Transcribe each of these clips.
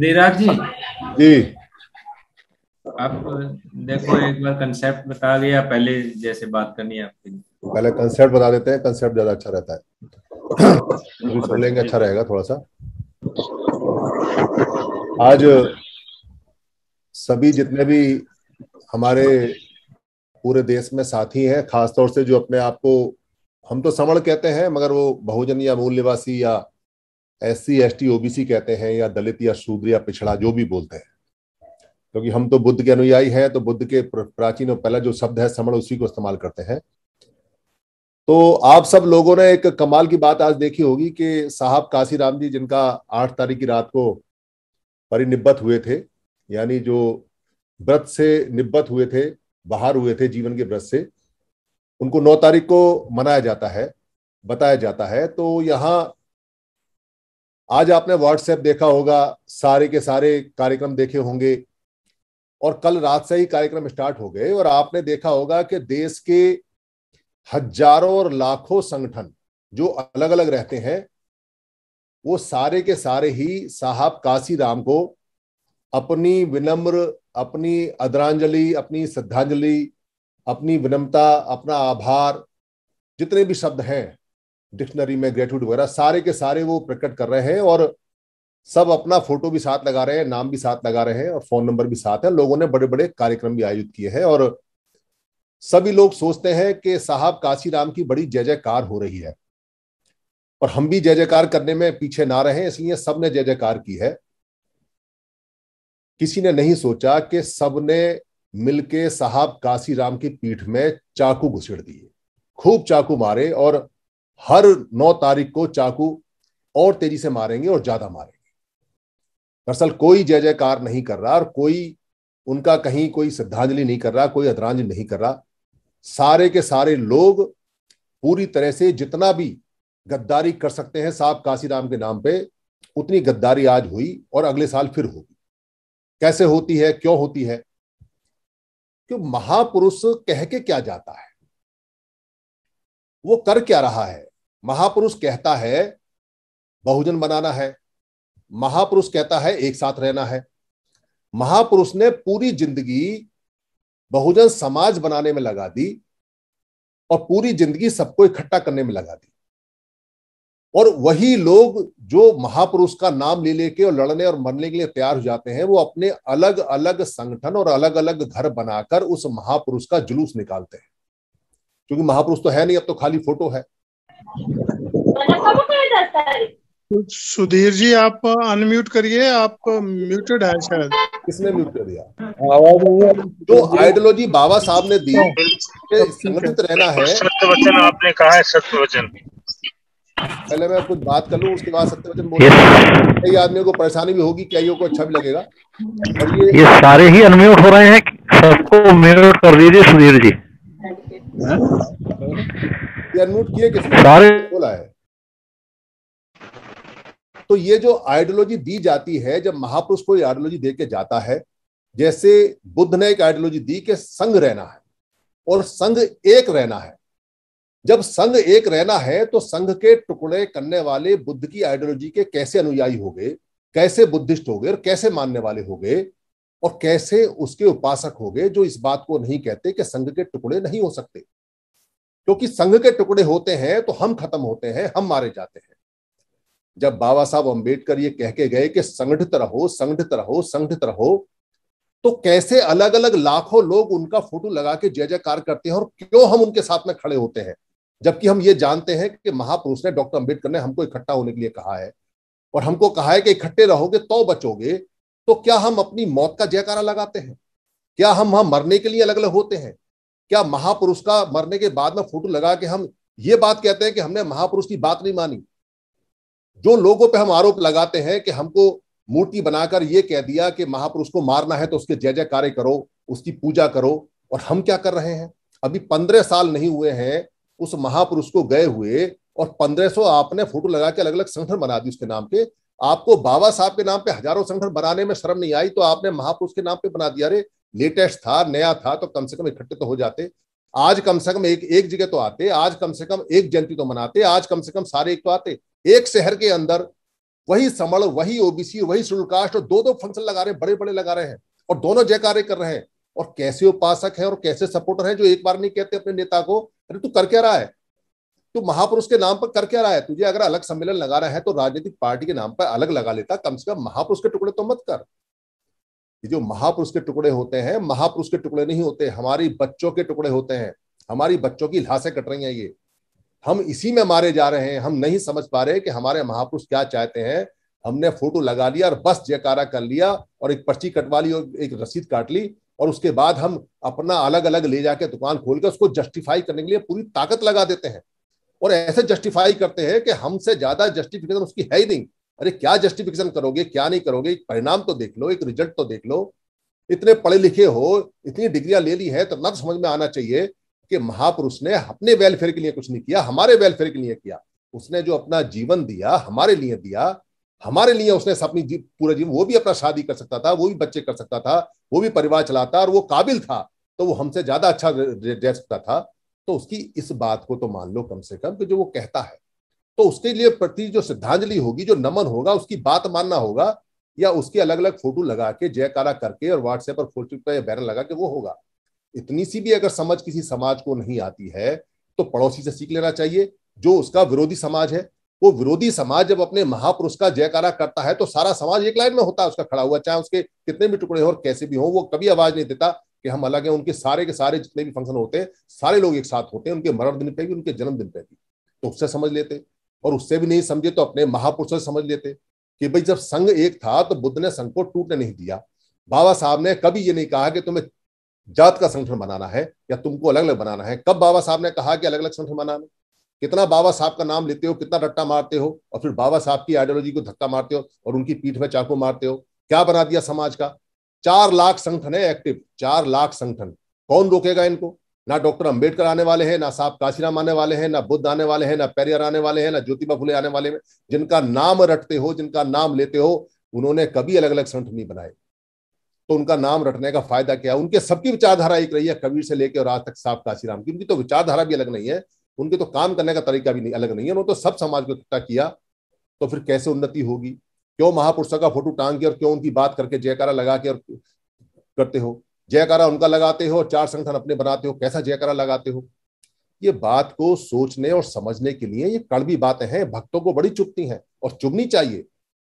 धीराज जी जी आप देखो एक बार कंसेप्ट बता दिया पहले जैसे बात करनी है आपके लिए पहले कंसेप्ट बता देते हैं कंसेप्ट ज्यादा अच्छा रहता है सुन लेंगे अच्छा रहेगा थोड़ा सा आज सभी जितने भी हमारे पूरे देश में साथी हैं खासतौर से जो अपने आप को हम तो समण कहते हैं मगर वो बहुजन या मूल निवासी या S C S T OBC कहते हैं या दलित या शूद्र या पिछड़ा जो भी बोलते हैं क्योंकि हम तो बुद्ध के अनुयायी हैं तो बुद्ध के प्राचीन और पहला जो शब्द है समण उसी को इस्तेमाल करते हैं तो आप सब लोगों ने एक कमाल की बात आज देखी होगी कि साहब काशीराम जी जिनका आठ तारीख की रात को परिनिब्बत हुए थे यानी जो व्रत से निब्बत हुए थे बाहर हुए थे जीवन के व्रत से उनको नौ तारीख को मनाया जाता है बताया जाता है तो यहाँ आज आपने व्हाट्सएप देखा होगा सारे के सारे कार्यक्रम देखे होंगे और कल रात से ही कार्यक्रम स्टार्ट हो गए और आपने देखा होगा कि देश के हजारों और लाखों संगठन जो अलग अलग रहते हैं वो सारे के सारे ही साहब काशी राम को अपनी विनम्र अपनी आदरांजलि अपनी श्रद्धांजलि अपनी विनम्रता अपना आभार जितने भी शब्द हैं डिक्शनरी में ग्रेटिट्यूड वगैरह सारे के सारे वो प्रकट कर रहे हैं और सब अपना फोटो भी साथ लगा रहे हैं नाम भी साथ लगा रहे हैं और फोन नंबर भी साथ है लोगों ने बड़े बड़े कार्यक्रम भी आयोजित किए हैं और सभी लोग सोचते हैं कि साहब काशीराम की बड़ी जय जयकार हो रही है और हम भी जय जयकार करने में पीछे ना रहे इसलिए सबने जय जयकार की है किसी ने नहीं सोचा कि सबने मिलके साहब काशीराम की पीठ में चाकू घुसेड़ दिए खूब चाकू मारे और हर नौ तारीख को चाकू और तेजी से मारेंगे और ज्यादा मारेंगे दरअसल कोई जय जयकार नहीं कर रहा और कोई उनका कहीं कोई श्रद्धांजलि नहीं कर रहा कोई अदरांजलि नहीं कर रहा सारे के सारे लोग पूरी तरह से जितना भी गद्दारी कर सकते हैं साहब काशीराम के नाम पे उतनी गद्दारी आज हुई और अगले साल फिर होगी कैसे होती है क्यों होती है क्यों महापुरुष कह के क्या जाता है वो कर क्या रहा है महापुरुष कहता है बहुजन बनाना है महापुरुष कहता है एक साथ रहना है महापुरुष ने पूरी जिंदगी बहुजन समाज बनाने में लगा दी और पूरी जिंदगी सबको इकट्ठा करने में लगा दी और वही लोग जो महापुरुष का नाम ले लेके और लड़ने और मरने के लिए तैयार हो जाते हैं वो अपने अलग अलग संगठन और अलग अलग घर बनाकर उस महापुरुष का जुलूस निकालते हैं क्योंकि महापुरुष तो है नहीं अब तो खाली फोटो है सुधीर जी आप अनम्यूट करिए आप म्यूटेड है शायद किसने म्यूट कर दिया आवाज जो तो आइडियोलॉजी बाबा साहब ने दी संगठित रहना है सत्यवचन आपने कहा है सत्यवचन पहले मैं कुछ बात कर लू उसके बाद सत्यवचन बोल कई आदमियों को परेशानी भी होगी कईयों को अच्छा भी लगेगा ये सारे ही अनम्यूट हो रहे हैं सबको म्यूट कर दीजिए सुधीर जी हाँ? यार किए किसने बोला है तो ये जो आइडियोलॉजी दी जाती है जब महापुरुष को आइडियोलॉजी दे के जाता है जैसे बुद्ध ने एक आइडियोलॉजी दी कि संग रहना है और संग एक रहना है जब संघ एक रहना है तो संघ के टुकड़े करने वाले बुद्ध की आइडियोलॉजी के कैसे अनुयायी हो गए कैसे बुद्धिस्ट हो गए और कैसे मानने वाले हो गए और कैसे उसके उपासक हो गए जो इस बात को नहीं कहते कि संघ के टुकड़े नहीं हो सकते क्योंकि संघ के टुकड़े होते हैं तो हम खत्म होते हैं हम मारे जाते हैं जब बाबा साहब अम्बेडकर ये कह के गए कि संगठित रहो संगठित रहो संगठित रहो तो कैसे अलग अलग लाखों लोग उनका फोटो लगा के जय जयकार करते हैं और क्यों हम उनके साथ में खड़े होते हैं जबकि हम ये जानते हैं कि महापुरुष ने डॉक्टर अम्बेडकर ने हमको इकट्ठा होने के लिए कहा है और हमको कहा है कि इकट्ठे रहोगे तो बचोगे तो क्या हम अपनी मौत का जयकारा लगाते हैं क्या हम वहां मरने के लिए अलग अलग होते हैं क्या महापुरुष का मरने के बाद में फोटो लगा के हम ये बात कहते हैं कि हमने महापुरुष की बात नहीं मानी जो लोगों पे हम आरोप लगाते हैं कि हमको मूर्ति बनाकर ये कह दिया कि महापुरुष को मारना है तो उसके जय जय कार्य करो उसकी पूजा करो और हम क्या कर रहे हैं अभी पंद्रह साल नहीं हुए हैं उस महापुरुष को गए हुए और पंद्रह सौ आपने फोटो लगा के अलग अलग संगठन बना दी उसके नाम पे आपको बाबा साहब के नाम पे हजारों संगठन बनाने में शर्म नहीं आई तो आपने महापुरुष के नाम पे बना दिया अरे लेटेस्ट था नया था तो कम से कम इकट्ठे तो हो जाते आज कम से कम एक एक जगह तो आते आज कम से कम एक जयंती तो मनाते आज कम से कम सारे एक तो आते एक शहर के अंदर वही समण वही ओबीसी वही शुल्कास्ट कास्ट और दो दो फंक्शन लगा रहे बड़े बड़े लगा रहे हैं और दोनों जयकारे कर रहे हैं और कैसे उपासक है और कैसे सपोर्टर है जो एक बार नहीं कहते अपने नेता को अरे तू कर क्या रहा है तू महापुरुष के नाम पर कर क्या रहा है तुझे अगर अलग सम्मेलन लगा रहा है तो राजनीतिक पार्टी के नाम पर अलग लगा लेता कम से कम महापुरुष के टुकड़े तो मत कर ये जो महापुरुष के टुकड़े होते हैं महापुरुष के टुकड़े नहीं होते हमारी बच्चों के टुकड़े होते हैं हमारी बच्चों की लाशें कट रही हैं ये हम इसी में मारे जा रहे हैं हम नहीं समझ पा रहे कि हमारे महापुरुष क्या चाहते हैं हमने फोटो लगा लिया और बस जयकारा कर लिया और एक पर्ची कटवा ली और एक रसीद काट ली और उसके बाद हम अपना अलग अलग ले जाके दुकान खोल कर उसको जस्टिफाई करने के लिए पूरी ताकत लगा देते हैं और ऐसे जस्टिफाई करते हैं कि हमसे ज्यादा जस्टिफिकेशन उसकी है ही नहीं अरे क्या जस्टिफिकेशन करोगे क्या नहीं करोगे एक परिणाम तो देख लो एक रिजल्ट तो देख लो इतने पढ़े लिखे हो इतनी डिग्रियां ले ली है तो ना समझ में आना चाहिए कि महापुरुष ने अपने वेलफेयर के लिए कुछ नहीं किया हमारे वेलफेयर के लिए किया उसने जो अपना जीवन दिया हमारे लिए दिया हमारे लिए उसने अपनी जी, पूरा जीवन वो भी अपना शादी कर सकता था वो भी बच्चे कर सकता था वो भी परिवार चलाता और वो काबिल था तो वो हमसे ज्यादा अच्छा रह सकता था तो उसकी इस बात को तो मान लो कम से कम कि जो वो कहता है तो उसके लिए प्रति जो श्रद्धांजलि होगी जो नमन होगा उसकी बात मानना होगा या उसके अलग अलग फोटो लगा के जयकारा करके और व्हाट्सएप पर फोटो पर बैनर लगा के वो होगा इतनी सी भी अगर समझ किसी समाज को नहीं आती है तो पड़ोसी से सीख लेना चाहिए जो उसका विरोधी समाज है वो विरोधी समाज जब अपने महापुरुष का जयकारा करता है तो सारा समाज एक लाइन में होता है उसका खड़ा हुआ चाहे उसके कितने भी टुकड़े हो और कैसे भी हो वो कभी आवाज नहीं देता कि हम अलग हैं उनके सारे के सारे जितने भी फंक्शन होते हैं सारे लोग एक साथ होते हैं उनके मरण दिन पे भी उनके जन्मदिन पे भी तो उससे समझ लेते हैं और उससे भी नहीं समझे तो अपने महापुरुषों से समझ लेते कि भाई जब संघ एक था तो बुद्ध ने संघ को टूटने नहीं दिया बाबा साहब ने कभी ये नहीं कहा कि तुम्हें जात का संगठन बनाना है या तुमको अलग अलग बनाना है कब बाबा साहब ने कहा कि अलग अलग संगठन बनाना कितना बाबा साहब का नाम लेते हो कितना रट्टा मारते हो और फिर बाबा साहब की आइडियोलॉजी को धक्का मारते हो और उनकी पीठ में चाकू मारते हो क्या बना दिया समाज का चार लाख संगठन है एक्टिव चार लाख संगठन कौन रोकेगा इनको ना डॉक्टर अंबेडकर आने वाले हैं ना साहब काशीराम आने वाले हैं ना बुद्ध आने वाले हैं ना पेरियर आने वाले हैं ना ज्योतिबा फुले आने वाले हैं जिनका नाम रटते हो जिनका नाम लेते हो उन्होंने कभी अलग अलग संठ नहीं बनाए तो उनका नाम रटने का फायदा क्या उनके सबकी विचारधारा एक रही है कबीर से लेकर और आज तक साहब काशीराम की उनकी तो विचारधारा भी अलग नहीं है उनके तो काम करने का तरीका भी नहीं अलग नहीं है उन्होंने तो सब समाज को इकट्ठा किया तो फिर कैसे उन्नति होगी क्यों महापुरुषों का फोटो टांग के और क्यों उनकी बात करके जयकारा लगा के और करते हो जयकारा उनका लगाते हो चार संगठन अपने बनाते हो कैसा जयकारा लगाते हो ये बात को सोचने और समझने के लिए ये कड़वी बातें हैं भक्तों को बड़ी चुपती हैं और चुभनी चाहिए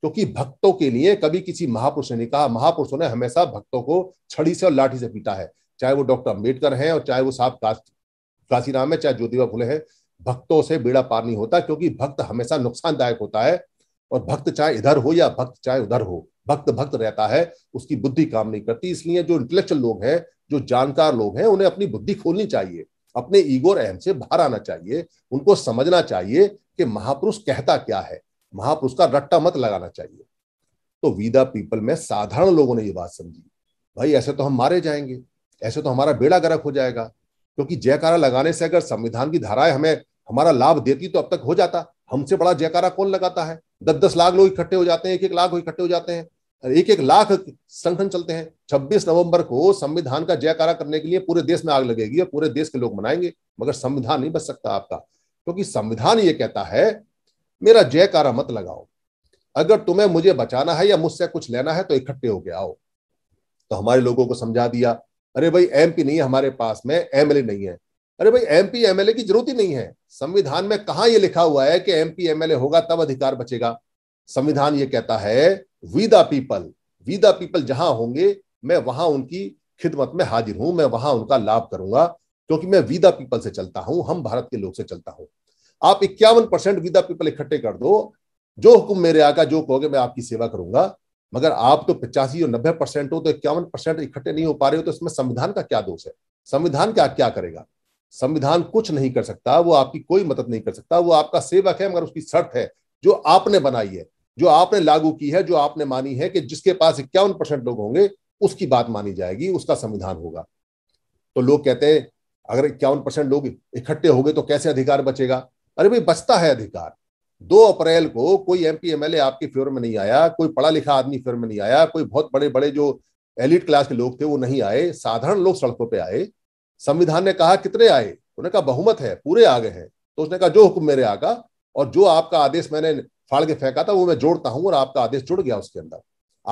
क्योंकि तो भक्तों के लिए कभी किसी महापुरुष ने कहा महापुरुषों ने हमेशा भक्तों को छड़ी से और लाठी से पीटा है चाहे वो डॉक्टर अम्बेडकर हैं और चाहे वो साहब काशीराम है चाहे ज्योतिबा फुले हैं भक्तों से बेड़ा पार नहीं होता क्योंकि भक्त हमेशा नुकसानदायक होता है और भक्त चाहे इधर हो या भक्त चाहे उधर हो भक्त भक्त रहता है उसकी बुद्धि काम नहीं करती इसलिए जो इंटेलेक्चुअल लोग हैं जो जानकार लोग हैं उन्हें अपनी बुद्धि खोलनी चाहिए अपने ईगो और अहम से बाहर आना चाहिए उनको समझना चाहिए कि महापुरुष कहता क्या है महापुरुष का रट्टा मत लगाना चाहिए तो वीदा पीपल में साधारण लोगों ने यह बात समझी भाई ऐसे तो हम मारे जाएंगे ऐसे तो हमारा बेड़ा गर्क हो जाएगा क्योंकि तो जयकारा लगाने से अगर संविधान की धाराएं हमें हमारा लाभ देती तो अब तक हो जाता हमसे बड़ा जयकारा कौन लगाता है दस दस लाख लोग इकट्ठे हो जाते हैं एक एक लाख इकट्ठे हो जाते हैं एक एक लाख संगठन चलते हैं 26 नवंबर को संविधान का जयकारा करने के लिए पूरे देश में आग लगेगी और पूरे देश के लोग मनाएंगे मगर संविधान नहीं बच सकता आपका क्योंकि तो संविधान ये कहता है मेरा जयकारा मत लगाओ अगर तुम्हें मुझे बचाना है या मुझसे कुछ लेना है तो इकट्ठे होके आओ तो हमारे लोगों को समझा दिया अरे भाई एम नहीं है हमारे पास में एमएलए नहीं है अरे भाई एम एमएलए की जरूरत ही नहीं है संविधान में कहा यह लिखा हुआ है कि एमपी एमएलए होगा तब अधिकार बचेगा संविधान ये कहता है विदा पीपल विदा पीपल जहां होंगे मैं वहां उनकी खिदमत में हाजिर हूं मैं वहां उनका लाभ करूंगा क्योंकि मैं विदा पीपल से चलता हूं हम भारत के लोग से चलता हूं आप इक्यावन परसेंट विदा पीपल इकट्ठे कर दो जो हुक्म मेरे आका जो कहोगे मैं आपकी सेवा करूंगा मगर आप तो पचासी और नब्बे परसेंट हो तो इक्यावन परसेंट इकट्ठे नहीं हो पा रहे हो तो इसमें संविधान का क्या दोष है संविधान क्या क्या करेगा संविधान कुछ नहीं कर सकता वो आपकी कोई मदद नहीं कर सकता वो आपका सेवक है मगर उसकी शर्त है जो आपने बनाई है जो आपने लागू की है जो आपने मानी है कि जिसके पास इक्यावन परसेंट लोग होंगे उसकी बात मानी जाएगी उसका संविधान होगा तो लोग कहते हैं अगर इक्यावन परसेंट लोग इकट्ठे हो गए तो कैसे अधिकार बचेगा अरे भाई बचता है अधिकार दो अप्रैल को कोई एम पी एमएलए आपके फेवर में नहीं आया कोई पढ़ा लिखा आदमी फेवर में नहीं आया कोई बहुत बड़े बड़े जो एलिट क्लास के लोग थे वो नहीं आए साधारण लोग सड़कों पर आए संविधान ने कहा कितने आए उन्होंने कहा बहुमत है पूरे आ गए हैं तो उसने कहा जो हुक्म मेरे आगा और जो आपका आदेश मैंने फाड़ के फेंका था वो मैं जोड़ता हूँ और आपका आदेश जुड़ गया उसके अंदर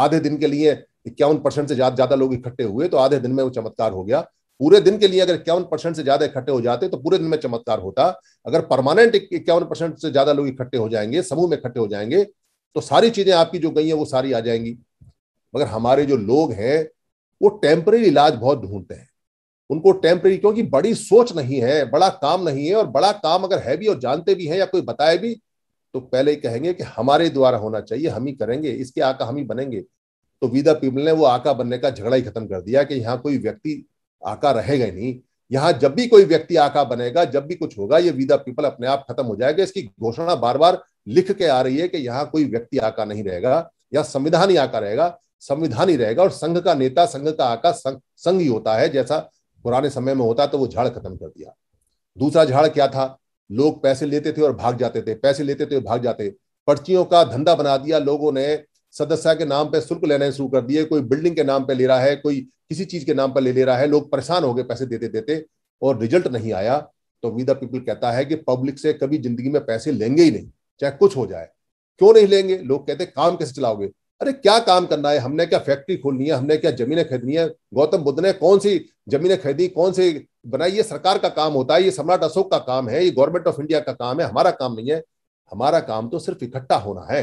आधे दिन के लिए इक्यावन परसेंट से ज्यादा लोग इकट्ठे हुए तो आधे दिन में वो चमत्कार हो गया पूरे दिन के लिए अगर इक्यावन परसेंट से ज्यादा इकट्ठे हो जाते तो पूरे दिन में चमत्कार होता अगर परमानेंट इक्यावन परसेंट से ज्यादा लोग इकट्ठे हो जाएंगे समूह में इकट्ठे हो जाएंगे तो सारी चीजें आपकी जो गई हैं वो सारी आ जाएंगी मगर हमारे जो लोग हैं वो टेम्प्रेरी इलाज बहुत ढूंढते हैं उनको टेम्परेरी क्योंकि बड़ी सोच नहीं है बड़ा काम नहीं है और बड़ा काम अगर है भी और जानते भी हैं या कोई बताए भी तो पहले ही कहेंगे कि हमारे द्वारा होना चाहिए हम ही करेंगे इसके आका हम ही बनेंगे तो विदा पीपल ने वो आका बनने का झगड़ा ही खत्म कर दिया कि यहाँ कोई व्यक्ति आका रहेगा नहीं यहाँ जब भी कोई व्यक्ति आका बनेगा जब भी कुछ होगा ये विदा पीपल अपने आप खत्म हो जाएगा इसकी घोषणा बार बार लिख के आ रही है कि यहाँ कोई व्यक्ति आका नहीं रहेगा या संविधान ही आका रहेगा संविधान ही रहेगा और संघ का नेता संघ का आका संघ ही होता है जैसा पुराने समय में होता तो वो झाड़ खत्म कर दिया दूसरा झाड़ क्या था लोग पैसे लेते थे और भाग जाते थे पैसे लेते थे और भाग जाते पर्चियों का धंधा बना दिया लोगों ने सदस्य के नाम पर शुल्क लेने शुरू कर दिए कोई बिल्डिंग के नाम पर ले रहा है कोई किसी चीज के नाम पर ले ले रहा है लोग परेशान हो गए पैसे देते देते और रिजल्ट नहीं आया तो वी पीपल कहता है कि पब्लिक से कभी जिंदगी में पैसे लेंगे ही नहीं चाहे कुछ हो जाए क्यों नहीं लेंगे लोग कहते काम कैसे चलाओगे अरे क्या काम करना है हमने क्या फैक्ट्री खोलनी है हमने क्या जमीनें खरीदनी है गौतम बुद्ध ने कौन सी जमीनें खरीदी कौन से बना ये सरकार का काम होता है ये सम्राट अशोक का काम है ये गवर्नमेंट ऑफ इंडिया का काम है हमारा काम नहीं है हमारा काम तो सिर्फ इकट्ठा होना है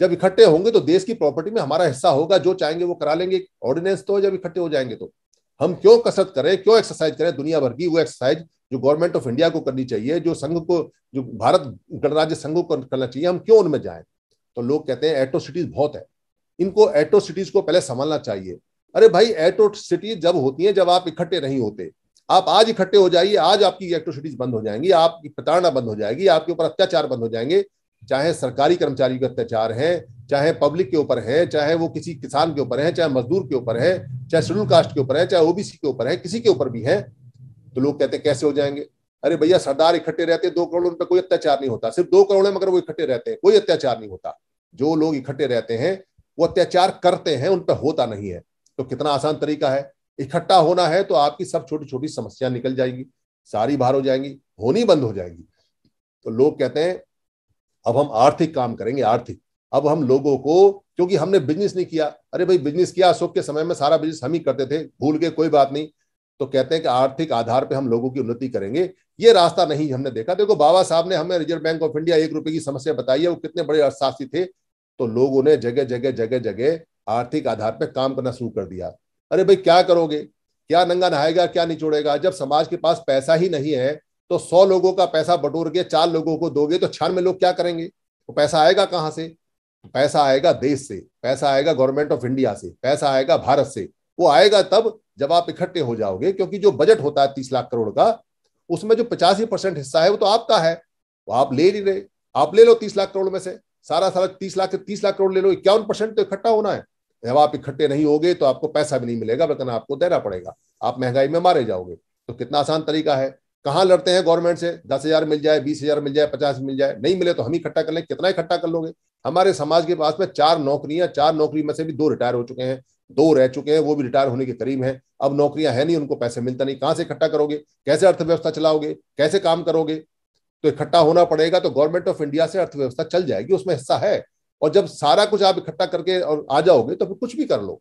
जब इकट्ठे होंगे तो देश की प्रॉपर्टी में हमारा हिस्सा होगा जो चाहेंगे वो करा लेंगे ऑर्डिनेंस तो जब इकट्ठे हो जाएंगे तो हम क्यों कसरत करें क्यों एक्सरसाइज करें दुनिया भर की वो एक्सरसाइज जो गवर्नमेंट ऑफ इंडिया को करनी चाहिए जो संघ को जो भारत गणराज्य संघ को करना चाहिए हम क्यों उनमें जाए तो लोग कहते हैं एट्रोसिटीज बहुत है इनको एट्रोसिटीज को पहले संभालना चाहिए अरे भाई एट्रोसिटीज जब होती है जब आप इकट्ठे नहीं होते आप आज इकट्ठे हो जाइए आज आपकी एक्ट्रोसिटीज बंद हो जाएंगी आपकी प्रताड़ना बंद हो जाएगी आपके ऊपर अत्याचार बंद हो जाएंगे चाहे सरकारी कर्मचारी के अत्याचार हैं चाहे पब्लिक के ऊपर है चाहे वो किसी किसान के ऊपर है चाहे मजदूर के ऊपर है चाहे शेड्यूल कास्ट के ऊपर है चाहे ओबीसी के ऊपर है किसी के ऊपर भी है तो लोग कहते हैं कैसे हो जाएंगे अरे भैया सरदार इकट्ठे रहते हैं दो करोड़ उन पर कोई अत्याचार नहीं होता सिर्फ दो करोड़ है मगर वो इकट्ठे रहते हैं कोई अत्याचार नहीं होता जो लोग इकट्ठे रहते हैं वो अत्याचार करते हैं उन पर होता नहीं है तो कितना आसान तरीका है इकट्ठा होना है तो आपकी सब छोटी छोटी समस्या निकल जाएगी सारी बाहर हो जाएंगी होनी बंद हो जाएगी तो लोग कहते हैं अब हम आर्थिक काम करेंगे आर्थिक अब हम लोगों को क्योंकि हमने बिजनेस नहीं किया अरे भाई बिजनेस किया अशोक के समय में सारा बिजनेस हम ही करते थे भूल गए कोई बात नहीं तो कहते हैं कि आर्थिक आधार पर हम लोगों की उन्नति करेंगे ये रास्ता नहीं हमने देखा देखो बाबा साहब ने हमें रिजर्व बैंक ऑफ इंडिया एक रुपए की समस्या बताई है वो कितने बड़े अर्थशास्त्री थे तो लोगों ने जगह जगह जगह जगह आर्थिक आधार पर काम करना शुरू कर दिया अरे भाई क्या करोगे क्या नंगा नहाएगा क्या निचोड़ेगा जब समाज के पास पैसा ही नहीं है तो सौ लोगों का पैसा बटोर के चार लोगों को दोगे तो छियानवे लोग क्या करेंगे तो पैसा आएगा कहाँ से पैसा आएगा देश से पैसा आएगा गवर्नमेंट ऑफ इंडिया से पैसा आएगा भारत से वो आएगा तब जब आप इकट्ठे हो जाओगे क्योंकि जो बजट होता है तीस लाख करोड़ का उसमें जो पचासी परसेंट हिस्सा है वो तो आपका है वो आप ले नहीं रहे आप ले लो तीस लाख करोड़ में से सारा सारा तीस लाख तीस लाख करोड़ ले लो इक्यावन परसेंट तो इकट्ठा होना है जब आप इकट्ठे नहीं होगे तो आपको पैसा भी नहीं मिलेगा बल्कि आपको देना पड़ेगा आप महंगाई में मारे जाओगे तो कितना आसान तरीका है कहाँ लड़ते हैं गवर्नमेंट से दस हजार मिल जाए बीस हजार मिल जाए पचास मिल जाए नहीं मिले तो हम इकट्ठा कर लें कितना इकट्ठा कर लोगे हमारे समाज के पास में चार नौकरियां चार नौकरी में से भी दो रिटायर हो चुके हैं दो रह चुके हैं वो भी रिटायर होने के करीब हैं अब नौकरियां हैं नहीं उनको पैसे मिलता नहीं कहाँ से इकट्ठा करोगे कैसे अर्थव्यवस्था चलाओगे कैसे काम करोगे तो इकट्ठा होना पड़ेगा तो गवर्नमेंट ऑफ इंडिया से अर्थव्यवस्था चल जाएगी उसमें हिस्सा है और जब सारा कुछ आप इकट्ठा करके और आ जाओगे तो फिर कुछ भी कर लो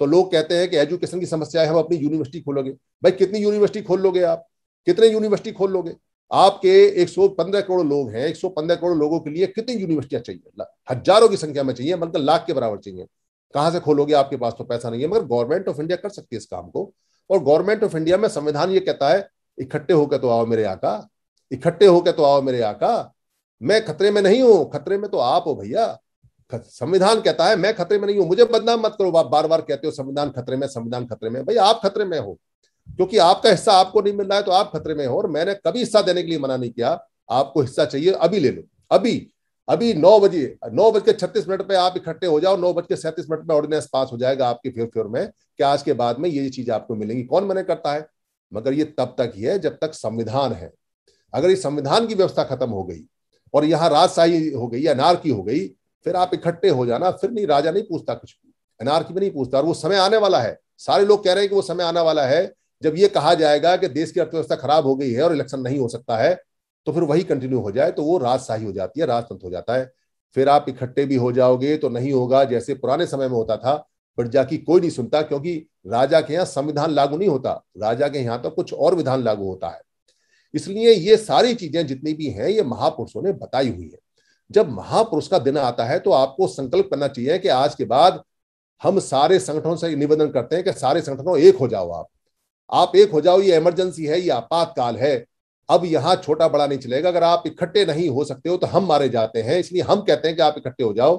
तो लोग कहते हैं कि एजुकेशन की समस्या है हम अपनी यूनिवर्सिटी खोलोगे भाई कितनी यूनिवर्सिटी खोल लोगे आप कितने यूनिवर्सिटी खोल लोगे आपके 115 करोड़ लोग हैं 115 करोड़ लोगों के लिए कितनी यूनिवर्सिटियां चाहिए हजारों की संख्या में चाहिए मतलब लाख के बराबर चाहिए कहां से खोलोगे आपके पास तो पैसा नहीं है मगर गवर्नमेंट ऑफ इंडिया कर सकती है इस काम को और गवर्नमेंट ऑफ इंडिया में संविधान ये कहता है इकट्ठे होकर तो आओ मेरे आका इकट्ठे होकर तो आओ मेरे आका मैं खतरे में नहीं हूं खतरे में तो आप हो भैया संविधान कहता है मैं खतरे में नहीं हूं मुझे बदनाम मत करो आप बार बार कहते हो संविधान खतरे में संविधान खतरे में भाई आप खतरे में हो क्योंकि आपका हिस्सा आपको नहीं मिल रहा है तो आप खतरे में हो और मैंने कभी हिस्सा देने के लिए मना नहीं किया आपको हिस्सा चाहिए अभी ले लो अभी अभी नौ बजे नौ बज के छत्तीस मिनट पे आप इकट्ठे हो जाओ नौ बज के सैंतीस मिनट में ऑर्डिनेंस पास हो जाएगा आपके फ्योर फ्योर में कि आज के बाद में ये चीज आपको मिलेंगी कौन मना करता है मगर ये तब तक ही है जब तक संविधान है अगर ये संविधान की व्यवस्था खत्म हो गई और यहाँ राजशाही हो गई अनारकी हो गई फिर आप इकट्ठे हो जाना फिर नहीं राजा नहीं पूछता कुछ भी अनारकी में नहीं पूछता और वो समय आने वाला है सारे लोग कह रहे हैं कि वो समय आने वाला है जब ये कहा जाएगा कि देश की अर्थव्यवस्था खराब हो गई है और इलेक्शन नहीं हो सकता है तो फिर वही कंटिन्यू हो जाए तो वो राजशाही हो जाती है राजतंत्र हो जाता है फिर आप इकट्ठे भी हो जाओगे तो नहीं होगा जैसे पुराने समय में होता था बट जाकि कोई नहीं सुनता क्योंकि राजा के यहाँ संविधान लागू नहीं होता राजा के यहाँ तो कुछ और विधान लागू होता है इसलिए ये सारी चीजें जितनी भी हैं ये महापुरुषों ने बताई हुई है जब महापुरुष का दिन आता है तो आपको संकल्प करना चाहिए कि आज के बाद हम सारे संगठनों से निवेदन करते हैं कि सारे संगठनों एक हो जाओ आप आप एक हो जाओ ये इमरजेंसी है ये आपातकाल है अब यहाँ छोटा बड़ा नहीं चलेगा अगर आप इकट्ठे नहीं हो सकते हो तो हम मारे जाते हैं इसलिए हम कहते हैं कि आप इकट्ठे हो जाओ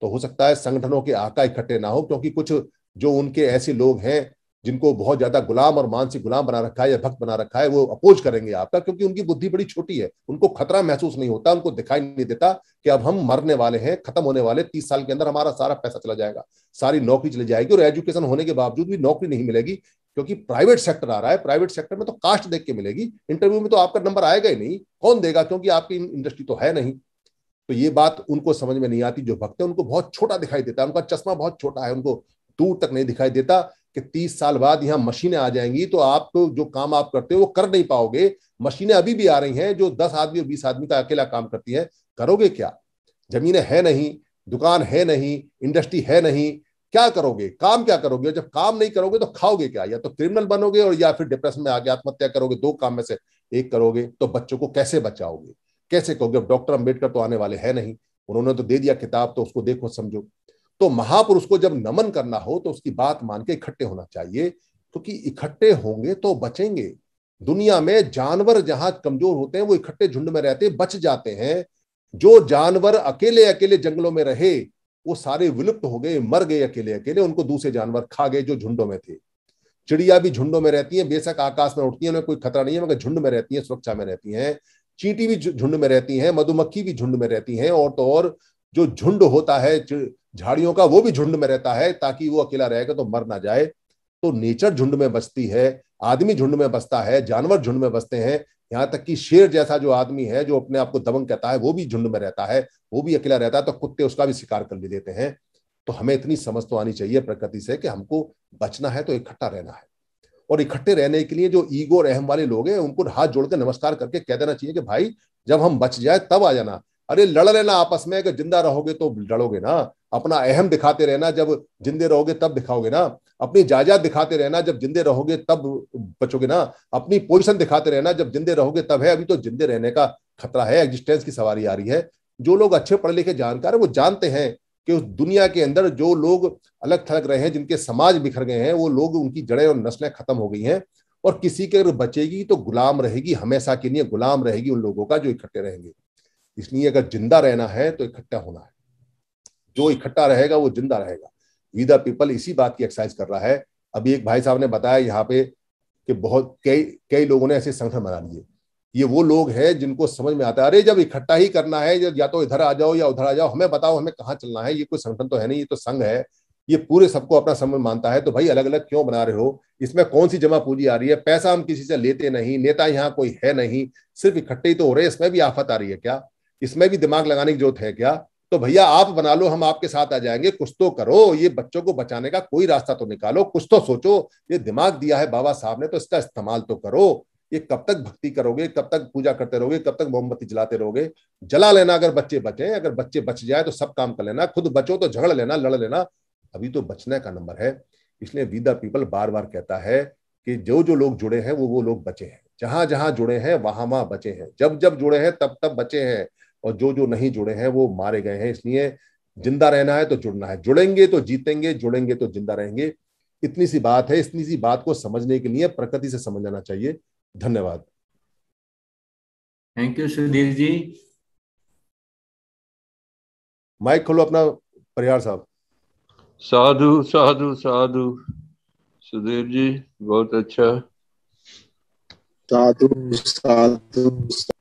तो हो सकता है संगठनों के आका इकट्ठे ना हो क्योंकि कुछ जो उनके ऐसे लोग हैं जिनको बहुत ज्यादा गुलाम और मानसिक गुलाम बना रखा है या भक्त बना रखा है वो अपोज करेंगे आपका क्योंकि उनकी बुद्धि बड़ी छोटी है उनको खतरा महसूस नहीं होता उनको दिखाई नहीं देता कि अब हम मरने वाले हैं खत्म होने वाले तीस साल के अंदर हमारा सारा पैसा चला जाएगा सारी नौकरी चली जाएगी और एजुकेशन होने के बावजूद भी नौकरी नहीं मिलेगी क्योंकि प्राइवेट सेक्टर आ रहा है प्राइवेट सेक्टर में तो कास्ट देख के मिलेगी इंटरव्यू में तो आपका नंबर आएगा ही नहीं कौन देगा क्योंकि आपकी इंडस्ट्री तो है नहीं तो ये बात उनको समझ में नहीं आती जो भक्त है उनको बहुत छोटा दिखाई देता है उनका चश्मा बहुत छोटा है उनको दूर तक नहीं दिखाई देता कि तीस साल बाद यहाँ मशीनें आ जाएंगी तो आप तो जो काम आप करते हो वो कर नहीं पाओगे मशीनें अभी भी आ रही हैं जो दस आदमी और बीस आदमी का अकेला काम करती है करोगे क्या जमीनें है नहीं दुकान है नहीं इंडस्ट्री है नहीं क्या करोगे काम क्या करोगे जब काम नहीं करोगे तो खाओगे क्या या तो क्रिमिनल बनोगे और या फिर डिप्रेशन में आगे आत्महत्या करोगे दो काम में से एक करोगे तो बच्चों को कैसे बचाओगे कैसे कहोगे अब डॉक्टर अम्बेडकर तो आने वाले है नहीं उन्होंने तो दे दिया किताब तो उसको देखो समझो तो महापुरुष को जब नमन करना हो तो उसकी बात मान के इकट्ठे होना चाहिए क्योंकि तो इकट्ठे होंगे तो बचेंगे दुनिया में जानवर जहां कमजोर होते हैं वो इकट्ठे झुंड में रहते बच जाते हैं जो जानवर अकेले अकेले जंगलों में रहे वो सारे विलुप्त हो गए मर गए अकेले अकेले उनको दूसरे जानवर खा गए जो झुंडों में थे चिड़िया भी झुंडों में रहती हैं बेशक आकाश में उठती हैं उन्हें कोई खतरा नहीं है मगर झुंड में रहती हैं सुरक्षा में रहती हैं चींटी भी झुंड में रहती हैं मधुमक्खी भी झुंड में रहती हैं और तो और जो झुंड होता है झाड़ियों का वो भी झुंड में रहता है ताकि वो अकेला रहेगा तो मर ना जाए तो नेचर झुंड में बसती है आदमी झुंड में बसता है जानवर झुंड में बसते हैं यहां तक कि शेर जैसा जो आदमी है जो अपने आप को दबंग कहता है वो भी झुंड में रहता है वो भी अकेला रहता है तो कुत्ते उसका भी शिकार कर ले देते हैं तो हमें इतनी समझ तो आनी चाहिए प्रकृति से कि हमको बचना है तो इकट्ठा रहना है और इकट्ठे रहने के लिए जो ईगो और अहम वाले लोग हैं उनको हाथ जोड़कर नमस्कार करके कह देना चाहिए कि भाई जब हम बच जाए तब आ जाना अरे लड़ लेना आपस में अगर जिंदा रहोगे तो लड़ोगे ना अपना अहम दिखाते रहना जब जिंदे रहोगे तब दिखाओगे ना अपनी जायजाद दिखाते रहना जब जिंदे रहोगे तब बचोगे ना अपनी पोजिशन दिखाते रहना जब जिंदे रहोगे तब है अभी तो जिंदे रहने का खतरा है एग्जिस्टेंस की सवारी आ रही है जो लोग अच्छे पढ़े लिखे जानकार है वो जानते हैं कि उस दुनिया के अंदर जो लोग अलग थलग रहे हैं जिनके समाज बिखर गए हैं वो लोग उनकी जड़ें और नस्लें खत्म हो गई हैं और किसी के अगर बचेगी तो गुलाम रहेगी हमेशा के लिए गुलाम रहेगी उन लोगों का जो इकट्ठे रहेंगे इसलिए अगर जिंदा रहना है तो इकट्ठा होना है जो इकट्ठा रहेगा वो जिंदा रहेगा विदा पीपल इसी बात की एक्सरसाइज कर रहा है अभी एक भाई साहब ने बताया यहाँ पे कि बहुत कई कई लोगों ने ऐसे संगठन बना लिए ये वो लोग हैं जिनको समझ में आता है अरे जब इकट्ठा ही करना है या तो इधर आ जाओ या उधर आ जाओ हमें बताओ हमें कहाँ चलना है ये कोई संगठन तो है नहीं ये तो संघ है ये पूरे सबको अपना समझ मानता है तो भाई अलग अलग क्यों बना रहे हो इसमें कौन सी जमा पूंजी आ रही है पैसा हम किसी से लेते नहीं नेता यहाँ कोई है नहीं सिर्फ इकट्ठे ही तो हो रहे हैं इसमें भी आफत आ रही है क्या इसमें भी दिमाग लगाने की जरूरत है क्या तो भैया आप बना लो हम आपके साथ आ जाएंगे कुछ तो करो ये बच्चों को बचाने का कोई रास्ता तो निकालो कुछ तो सोचो ये दिमाग दिया है बाबा साहब ने तो इसका इस्तेमाल तो करो ये कब तक भक्ति करोगे कब तक पूजा करते रहोगे कब तक मोमबत्ती जलाते रहोगे जला लेना अगर बच्चे बचे अगर बच्चे बच जाए तो सब काम कर लेना खुद बचो तो झगड़ लेना लड़ लेना अभी तो बचने का नंबर है इसलिए वी पीपल बार बार कहता है कि जो जो लोग जुड़े हैं वो वो लोग बचे हैं जहां जहां जुड़े हैं वहां वहां बचे हैं जब जब जुड़े हैं तब तब बचे हैं और जो जो नहीं जुड़े हैं वो मारे गए हैं इसलिए जिंदा रहना है तो जुड़ना है जुड़ेंगे तो जीतेंगे जुड़ेंगे तो जिंदा रहेंगे इतनी सी बात है इतनी सी बात को समझने के लिए प्रकृति से समझ लेना चाहिए धन्यवाद thank you Sudhir ji mike खोलो अपना परिहार साहब साधु साधु साधु सुधीर जी बहुत अच्छा साधु साधु